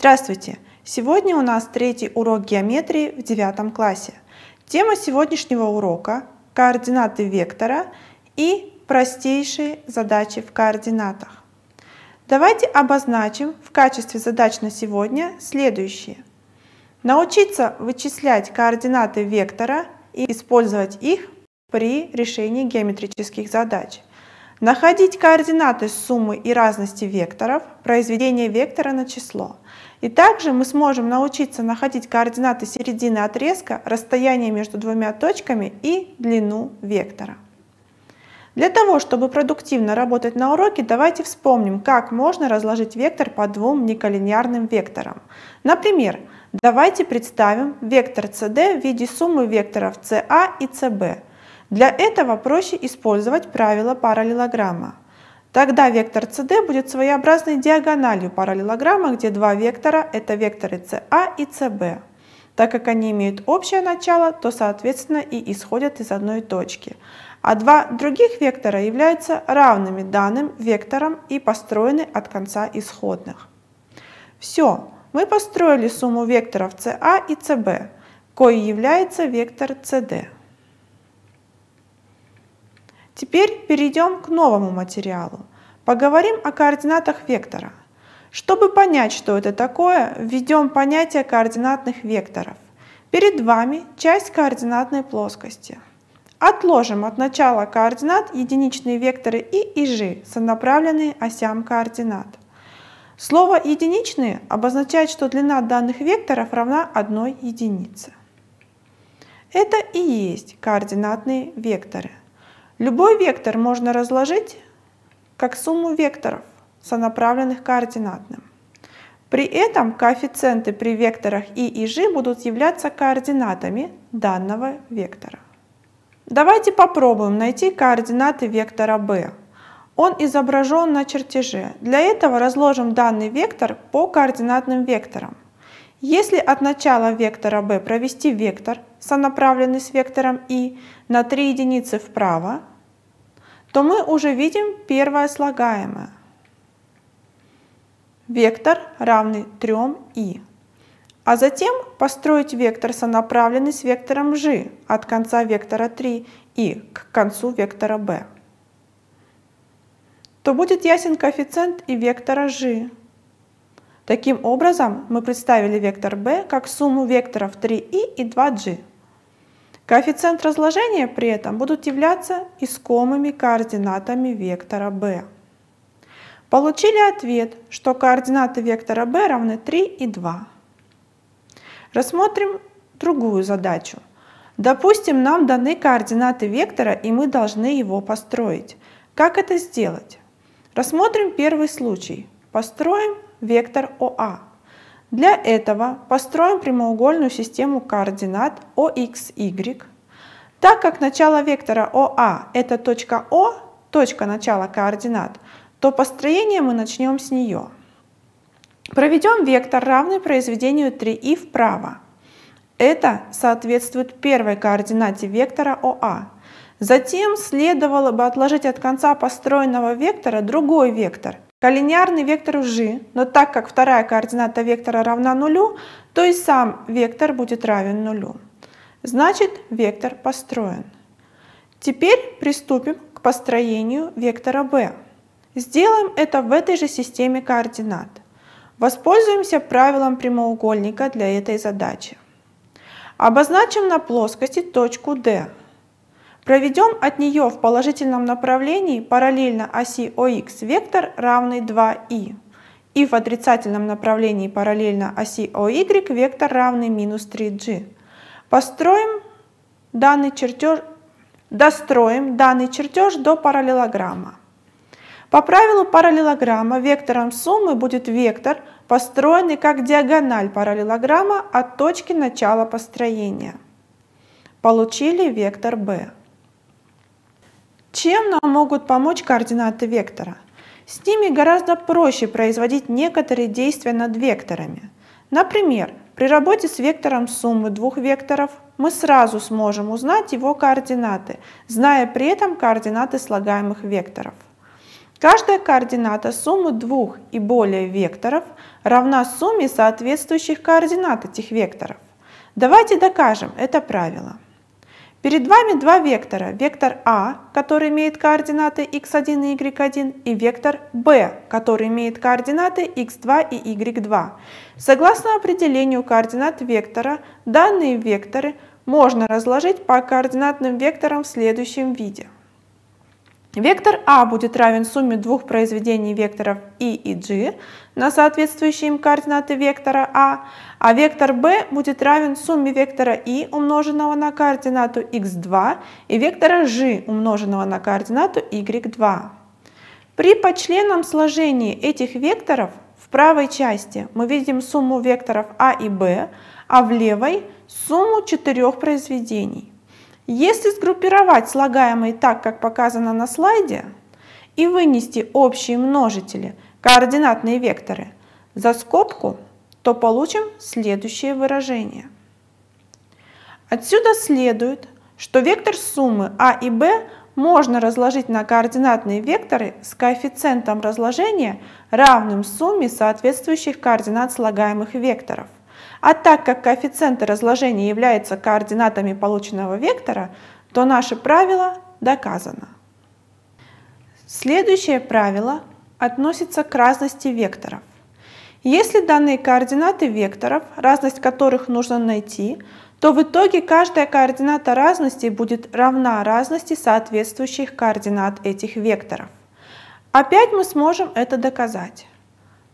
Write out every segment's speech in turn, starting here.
Здравствуйте! Сегодня у нас третий урок геометрии в девятом классе. Тема сегодняшнего урока – координаты вектора и простейшие задачи в координатах. Давайте обозначим в качестве задач на сегодня следующие. Научиться вычислять координаты вектора и использовать их при решении геометрических задач. Находить координаты суммы и разности векторов, произведение вектора на число – и также мы сможем научиться находить координаты середины отрезка, расстояние между двумя точками и длину вектора. Для того, чтобы продуктивно работать на уроке, давайте вспомним, как можно разложить вектор по двум неколлинеарным векторам. Например, давайте представим вектор CD в виде суммы векторов CA и CB. Для этого проще использовать правило параллелограмма. Тогда вектор CD будет своеобразной диагональю параллелограмма, где два вектора – это векторы CA и CB. Так как они имеют общее начало, то, соответственно, и исходят из одной точки. А два других вектора являются равными данным векторам и построены от конца исходных. Все, мы построили сумму векторов CA и CB, кое является вектор CD. Теперь перейдем к новому материалу. Поговорим о координатах вектора. Чтобы понять, что это такое, введем понятие координатных векторов. Перед вами часть координатной плоскости. Отложим от начала координат единичные векторы и и g, сонаправленные осям координат. Слово «единичные» обозначает, что длина данных векторов равна одной единице. Это и есть координатные векторы. Любой вектор можно разложить как сумму векторов, сонаправленных координатным. При этом коэффициенты при векторах и и g будут являться координатами данного вектора. Давайте попробуем найти координаты вектора b. Он изображен на чертеже. Для этого разложим данный вектор по координатным векторам. Если от начала вектора b провести вектор, сонаправленный с вектором и, на 3 единицы вправо, то мы уже видим первое слагаемое. Вектор равный 3i. А затем построить вектор, сонаправленный с вектором g от конца вектора 3 и к концу вектора b. То будет ясен коэффициент и вектора g. Таким образом, мы представили вектор b как сумму векторов 3i и 2g. Коэффициент разложения при этом будут являться искомыми координатами вектора b. Получили ответ, что координаты вектора b равны 3 и 2. Рассмотрим другую задачу. Допустим, нам даны координаты вектора, и мы должны его построить. Как это сделать? Рассмотрим первый случай. Построим вектор ОА. Для этого построим прямоугольную систему координат OX, Y. Так как начало вектора OA а – это точка О, точка начала координат, то построение мы начнем с нее. Проведем вектор, равный произведению 3i вправо. Это соответствует первой координате вектора ОА. Затем следовало бы отложить от конца построенного вектора другой вектор – Коллинеарный вектор уже, но так как вторая координата вектора равна нулю, то и сам вектор будет равен нулю. Значит, вектор построен. Теперь приступим к построению вектора b. Сделаем это в этой же системе координат. Воспользуемся правилом прямоугольника для этой задачи. Обозначим на плоскости точку D, Проведем от нее в положительном направлении параллельно оси ОХ вектор равный 2i и в отрицательном направлении параллельно оси ОY вектор равный минус 3g. Построим данный чертеж, достроим данный чертеж до параллелограмма. По правилу параллелограмма вектором суммы будет вектор, построенный как диагональ параллелограмма от точки начала построения. Получили вектор b. Чем нам могут помочь координаты вектора? С ними гораздо проще производить некоторые действия над векторами. Например, при работе с вектором суммы двух векторов мы сразу сможем узнать его координаты, зная при этом координаты слагаемых векторов. Каждая координата суммы двух и более векторов равна сумме соответствующих координат этих векторов. Давайте докажем это правило. Перед вами два вектора. Вектор А, который имеет координаты x1 и y1, и вектор Б, который имеет координаты x2 и y2. Согласно определению координат вектора, данные векторы можно разложить по координатным векторам в следующем виде. Вектор А будет равен сумме двух произведений векторов И и G на соответствующие им координаты вектора А, а вектор B будет равен сумме вектора И, умноженного на координату x2, и вектора G, умноженного на координату y2. При почленном сложении этих векторов в правой части мы видим сумму векторов А и Б, а в левой – сумму четырех произведений. Если сгруппировать слагаемые так, как показано на слайде, и вынести общие множители, координатные векторы, за скобку, то получим следующее выражение. Отсюда следует, что вектор суммы А и Б можно разложить на координатные векторы с коэффициентом разложения, равным сумме соответствующих координат слагаемых векторов. А так как коэффициенты разложения являются координатами полученного вектора, то наше правило доказано. Следующее правило относится к разности векторов. Если данные координаты векторов, разность которых нужно найти, то в итоге каждая координата разности будет равна разности соответствующих координат этих векторов. Опять мы сможем это доказать.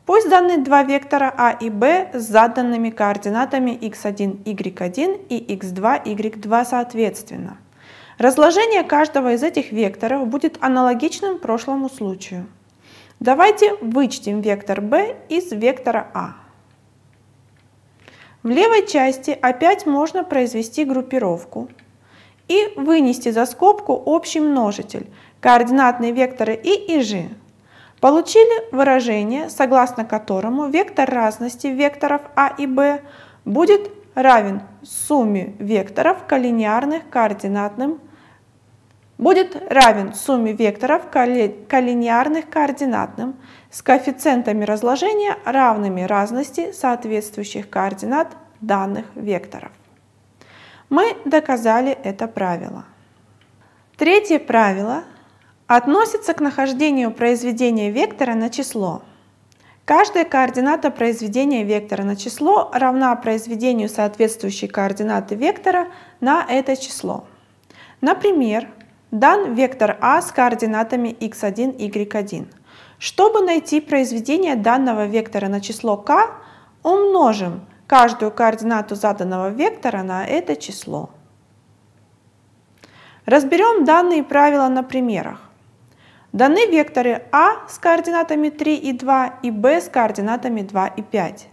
Пусть даны два вектора А и Б с заданными координатами x1, y1 и x2, y2 соответственно. Разложение каждого из этих векторов будет аналогичным прошлому случаю. Давайте вычтем вектор b из вектора а. В левой части опять можно произвести группировку и вынести за скобку общий множитель, координатные векторы и и g. Получили выражение, согласно которому вектор разности векторов А и Б будет равен сумме векторов коллинеарных координатным будет равен сумме векторов коллинеарных координатным с коэффициентами разложения равными разности соответствующих координат данных векторов. Мы доказали это правило. Третье правило относится к нахождению произведения вектора на число. Каждая координата произведения вектора на число равна произведению соответствующей координаты вектора на это число. Например, дан вектор А с координатами x1, y1. Чтобы найти произведение данного вектора на число k, умножим каждую координату заданного вектора на это число. Разберем данные правила на примерах. Даны векторы А с координатами 3 и 2 и Б с координатами 2 и 5.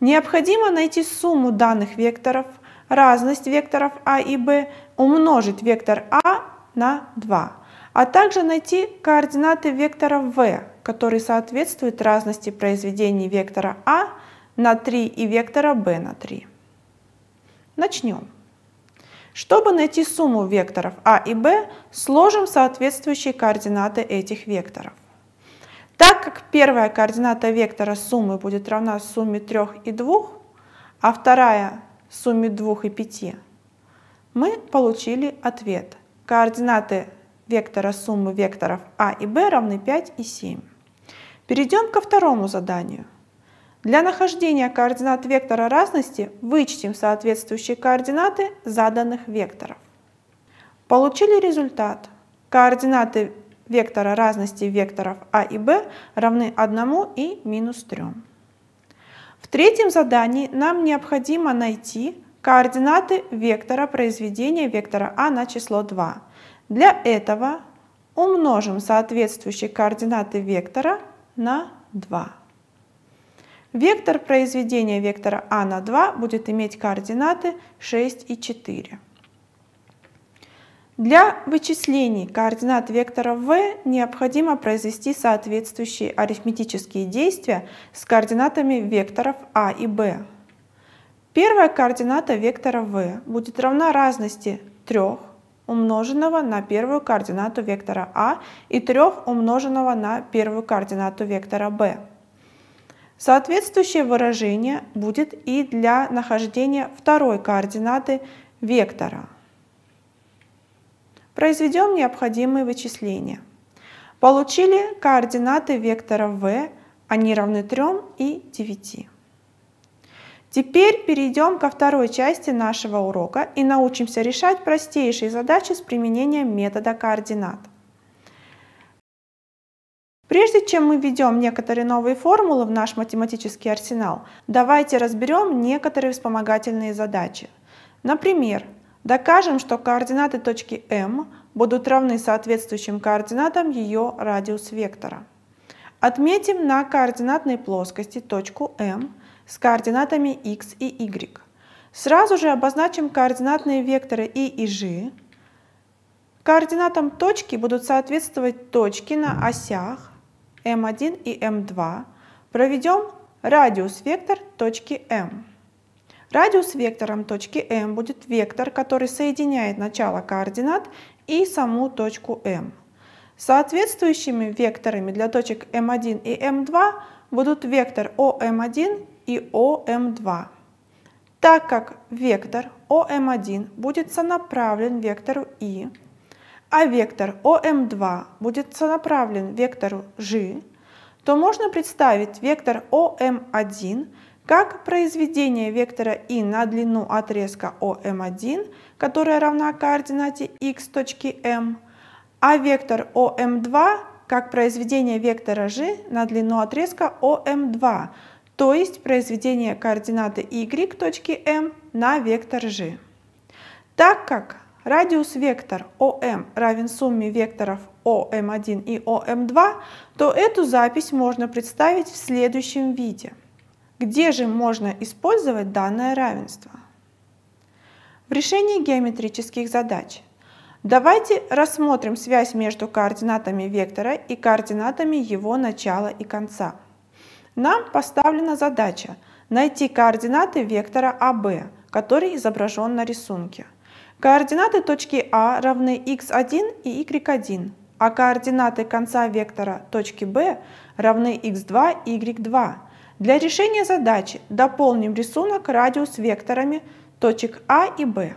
Необходимо найти сумму данных векторов, разность векторов А и Б, умножить вектор А на 2, а также найти координаты вектора В, который соответствует разности произведений вектора А на 3 и вектора B на 3. Начнем. Чтобы найти сумму векторов А и Б, сложим соответствующие координаты этих векторов. Так как первая координата вектора суммы будет равна сумме 3 и 2, а вторая сумме 2 и 5, мы получили ответ. Координаты вектора суммы векторов А и Б равны 5 и 7. Перейдем ко второму заданию. Для нахождения координат вектора разности вычтем соответствующие координаты заданных векторов. Получили результат. Координаты вектора разности векторов А и Б равны 1 и минус 3. В третьем задании нам необходимо найти координаты вектора произведения вектора А на число 2. Для этого умножим соответствующие координаты вектора на 2. Вектор произведения вектора А на 2 будет иметь координаты 6 и 4. Для вычислений координат вектора в необходимо произвести соответствующие арифметические действия с координатами векторов а и b. Первая координата вектора в будет равна разности 3 умноженного на первую координату вектора а и 3 умноженного на первую координату вектора b. Соответствующее выражение будет и для нахождения второй координаты вектора. Произведем необходимые вычисления. Получили координаты вектора v, они равны 3 и 9. Теперь перейдем ко второй части нашего урока и научимся решать простейшие задачи с применением метода координат. Прежде чем мы введем некоторые новые формулы в наш математический арсенал, давайте разберем некоторые вспомогательные задачи. Например, докажем, что координаты точки М будут равны соответствующим координатам ее радиус вектора. Отметим на координатной плоскости точку М с координатами x и y. Сразу же обозначим координатные векторы и и g. Координатам точки будут соответствовать точки на осях М1 и М2, проведем радиус вектор точки М. Радиус вектором точки М будет вектор, который соединяет начало координат и саму точку М. Соответствующими векторами для точек М1 и М2 будут вектор ОМ1 и ОМ2. Так как вектор ОМ1 будет сонаправлен вектору И, а вектор ОМ2 будет сонаправлен вектору G, то можно представить вектор ОМ1 как произведение вектора и на длину отрезка ОМ1, которая равна координате x точки М, а вектор ОМ2 как произведение вектора g на длину отрезка ОМ2, то есть произведение координаты y точки М на вектор g. Так как радиус вектор ОМ равен сумме векторов ОМ1 и ОМ2, то эту запись можно представить в следующем виде. Где же можно использовать данное равенство? В решении геометрических задач. Давайте рассмотрим связь между координатами вектора и координатами его начала и конца. Нам поставлена задача найти координаты вектора АВ, который изображен на рисунке. Координаты точки А равны x1 и y1, а координаты конца вектора точки B равны x2 и y2. Для решения задачи дополним рисунок радиус векторами точек А и Б.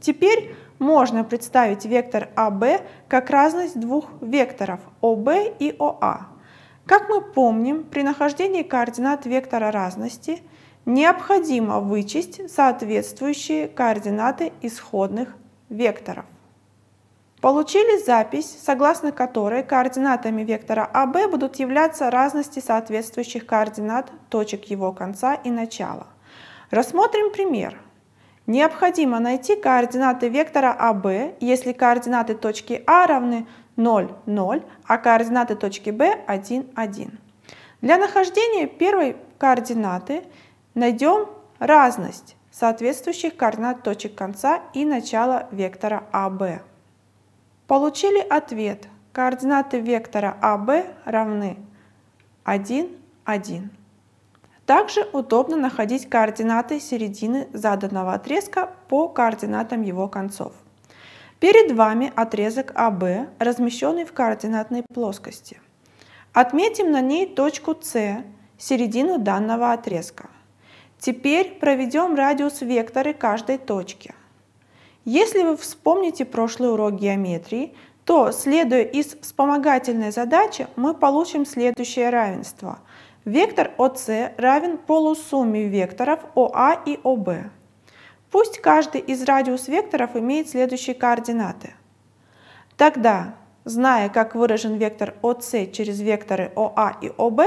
Теперь можно представить вектор АБ как разность двух векторов ОБ и ОА. Как мы помним, при нахождении координат вектора разности – необходимо вычесть соответствующие координаты исходных векторов. Получили запись, согласно которой координатами вектора АВ будут являться разности соответствующих координат точек его конца и начала. Рассмотрим пример. Необходимо найти координаты вектора АВ, если координаты точки А равны 0, 0, а координаты точки Б 1, 1. Для нахождения первой координаты – Найдем разность соответствующих координат точек конца и начала вектора АВ. Получили ответ. Координаты вектора АВ равны 1, 1. Также удобно находить координаты середины заданного отрезка по координатам его концов. Перед вами отрезок АВ, размещенный в координатной плоскости. Отметим на ней точку С, середину данного отрезка. Теперь проведем радиус векторы каждой точки. Если вы вспомните прошлый урок геометрии, то, следуя из вспомогательной задачи, мы получим следующее равенство. Вектор ОС равен полусумме векторов ОА и ОБ. Пусть каждый из радиус векторов имеет следующие координаты. Тогда, зная, как выражен вектор ОС через векторы ОА и ОБ,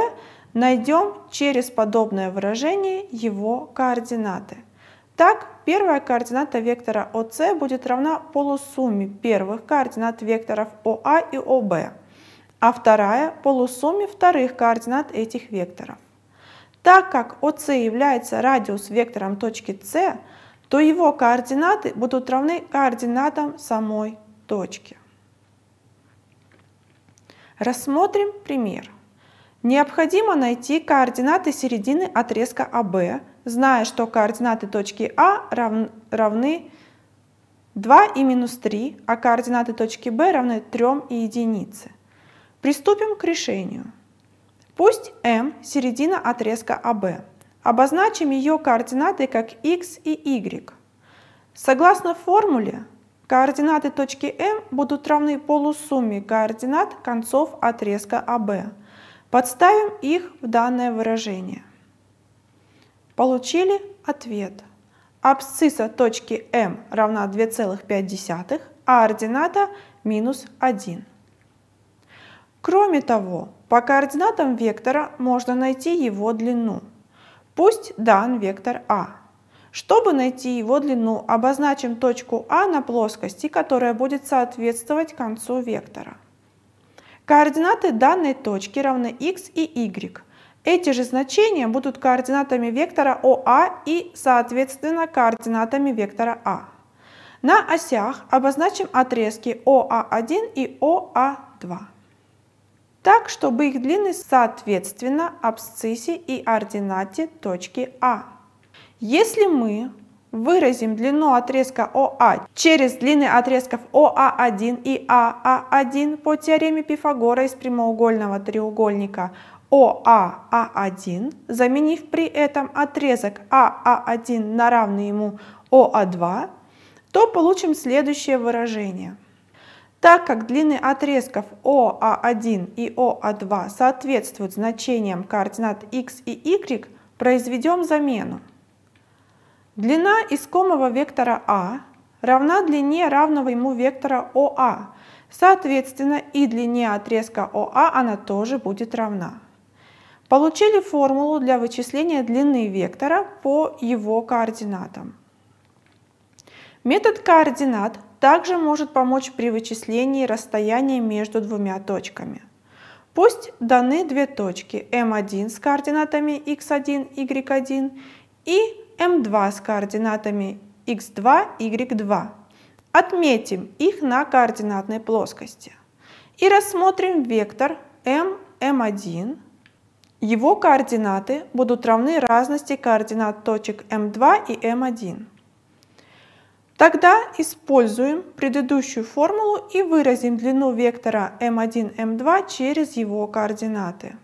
Найдем через подобное выражение его координаты. Так, первая координата вектора ОС будет равна полусумме первых координат векторов ОА и ОБ, а вторая – полусумме вторых координат этих векторов. Так как ОС является радиус вектором точки С, то его координаты будут равны координатам самой точки. Рассмотрим пример. Необходимо найти координаты середины отрезка АБ, зная, что координаты точки А равны 2 и минус 3, а координаты точки B равны 3 и 1. Приступим к решению. Пусть М – середина отрезка АБ. Обозначим ее координаты как x и y. Согласно формуле, координаты точки М будут равны полусумме координат концов отрезка АБ – Подставим их в данное выражение. Получили ответ. Абсцисса точки М равна 2,5, а ордината минус 1. Кроме того, по координатам вектора можно найти его длину. Пусть дан вектор А. Чтобы найти его длину, обозначим точку А на плоскости, которая будет соответствовать концу вектора. Координаты данной точки равны x и y. Эти же значения будут координатами вектора ОА и, соответственно, координатами вектора А. На осях обозначим отрезки ОА1 и ОА2 так, чтобы их длинность соответственно абсциссе и ординате точки А. Если мы Выразим длину отрезка ОА через длины отрезков ОА1 и АА1 по теореме Пифагора из прямоугольного треугольника ОАА1, заменив при этом отрезок АА1 на равный ему ОА2, то получим следующее выражение. Так как длины отрезков ОА1 и ОА2 соответствуют значениям координат x и y, произведем замену. Длина искомого вектора А равна длине равного ему вектора ОА. Соответственно, и длине отрезка ОА она тоже будет равна. Получили формулу для вычисления длины вектора по его координатам. Метод координат также может помочь при вычислении расстояния между двумя точками. Пусть даны две точки m1 с координатами x1, y1 и М2 с координатами х 2 y2. Отметим их на координатной плоскости. И рассмотрим вектор m, m1. Его координаты будут равны разности координат точек м 2 и м 1 Тогда используем предыдущую формулу и выразим длину вектора м 1 м 2 через его координаты.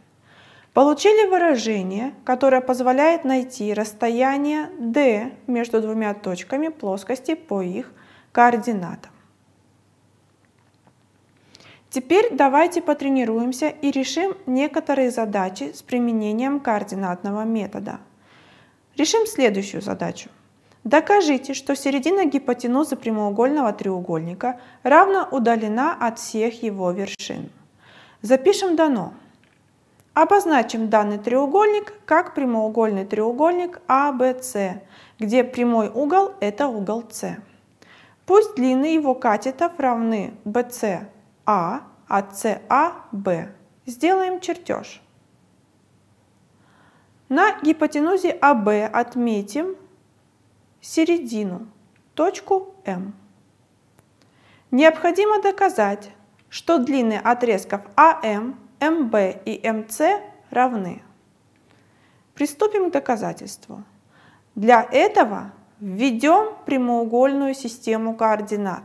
Получили выражение, которое позволяет найти расстояние d между двумя точками плоскости по их координатам. Теперь давайте потренируемся и решим некоторые задачи с применением координатного метода. Решим следующую задачу. Докажите, что середина гипотенузы прямоугольного треугольника равна удалена от всех его вершин. Запишем дано. Обозначим данный треугольник как прямоугольный треугольник ABC, а, где прямой угол – это угол C. Пусть длины его катетов равны BCA, а CA, а b. А Сделаем чертеж. На гипотенузе AB отметим середину, точку М. Необходимо доказать, что длины отрезков АМ МБ и МС равны. Приступим к доказательству. Для этого введем прямоугольную систему координат.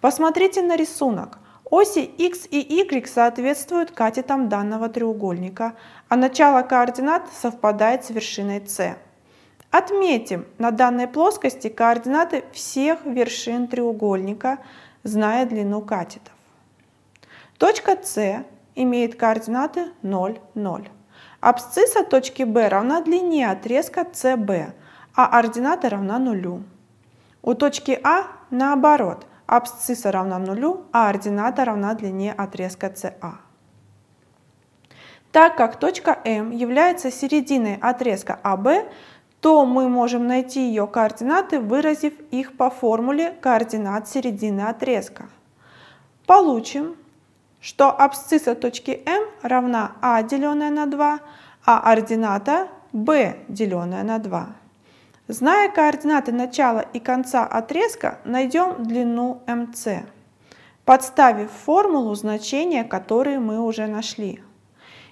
Посмотрите на рисунок. Оси x и y соответствуют катетам данного треугольника, а начало координат совпадает с вершиной С. Отметим на данной плоскости координаты всех вершин треугольника, зная длину катетов. Точка С имеет координаты 0, 0. Абсцисса точки B равна длине отрезка CB, а ордината равна нулю. У точки А наоборот, абсцисса равна нулю, а ордината равна длине отрезка CA. Так как точка М является серединой отрезка AB, то мы можем найти ее координаты, выразив их по формуле координат середины отрезка. Получим что абсцисса точки М равна А, деленное на 2, а ордината B, деленное на 2. Зная координаты начала и конца отрезка, найдем длину МС, подставив формулу значения, которые мы уже нашли.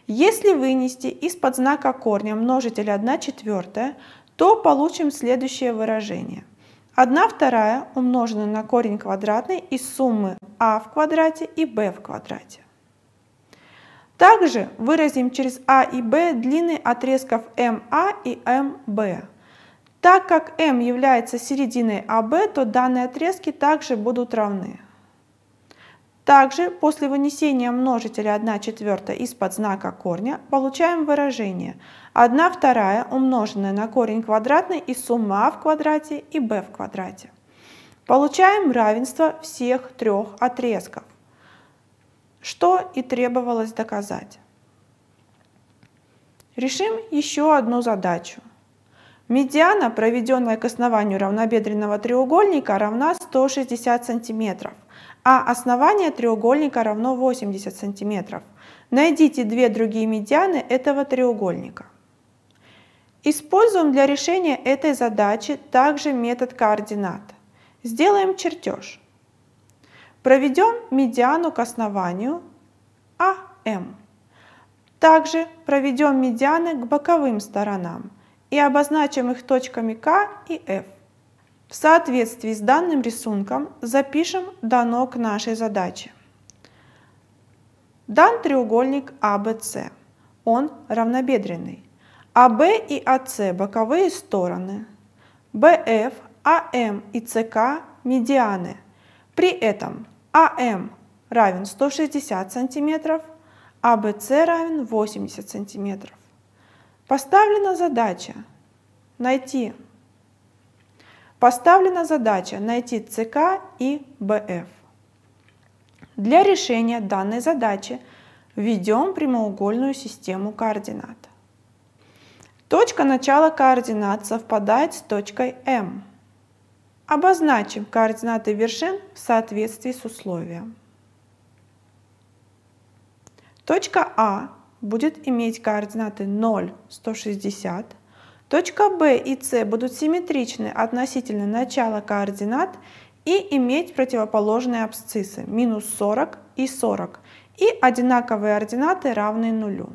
Если вынести из-под знака корня множитель 1 четвертая, то получим следующее выражение – 1 вторая умножена на корень квадратный из суммы а в квадрате и b в квадрате. Также выразим через а и b длины отрезков ma а и mb. Так как m является серединой ab, а то данные отрезки также будут равны. Также после вынесения множителя 1 четвертая из-под знака корня получаем выражение 1 вторая умноженная на корень квадратный из сумма а в квадрате и b в квадрате. Получаем равенство всех трех отрезков, что и требовалось доказать. Решим еще одну задачу. Медиана, проведенная к основанию равнобедренного треугольника, равна 160 сантиметров а основание треугольника равно 80 см. Найдите две другие медианы этого треугольника. Используем для решения этой задачи также метод координат. Сделаем чертеж. Проведем медиану к основанию АМ. Также проведем медианы к боковым сторонам и обозначим их точками К и F. В соответствии с данным рисунком запишем дано к нашей задаче. Дан треугольник ABC. А Он равнобедренный. АБ и АС – боковые стороны. БФ, АМ и ЦК – медианы. При этом АМ равен 160 см, АБС равен 80 см. Поставлена задача найти Поставлена задача найти ЦК и БФ. Для решения данной задачи введем прямоугольную систему координат. Точка начала координат совпадает с точкой М. Обозначим координаты вершин в соответствии с условием. Точка А будет иметь координаты 0, 160, Точка B и C будут симметричны относительно начала координат и иметь противоположные абсциссы минус 40 и 40 и одинаковые ординаты равные нулю.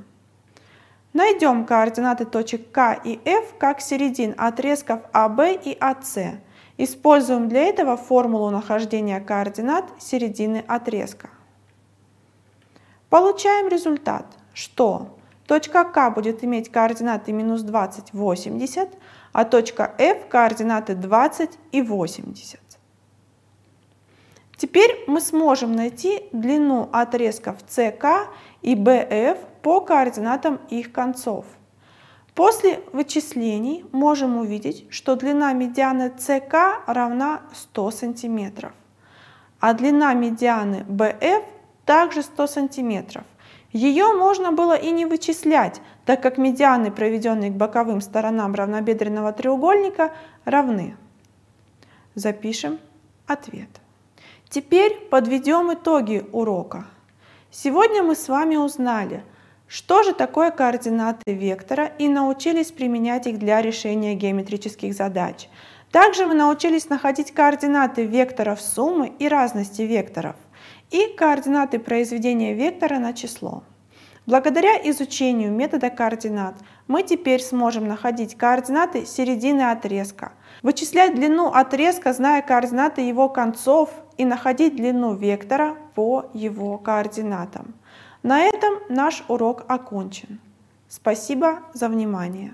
Найдем координаты точек К и F как середин отрезков AB а и AC. А Используем для этого формулу нахождения координат середины отрезка. Получаем результат, что Точка К будет иметь координаты минус 20, 80, а точка F координаты 20 и 80. Теперь мы сможем найти длину отрезков CK и BF по координатам их концов. После вычислений можем увидеть, что длина медианы CK равна 100 см, а длина медианы BF также 100 см. Ее можно было и не вычислять, так как медианы, проведенные к боковым сторонам равнобедренного треугольника, равны. Запишем ответ. Теперь подведем итоги урока. Сегодня мы с вами узнали, что же такое координаты вектора и научились применять их для решения геометрических задач. Также мы научились находить координаты векторов суммы и разности векторов и координаты произведения вектора на число. Благодаря изучению метода координат мы теперь сможем находить координаты середины отрезка, вычислять длину отрезка, зная координаты его концов и находить длину вектора по его координатам. На этом наш урок окончен. Спасибо за внимание.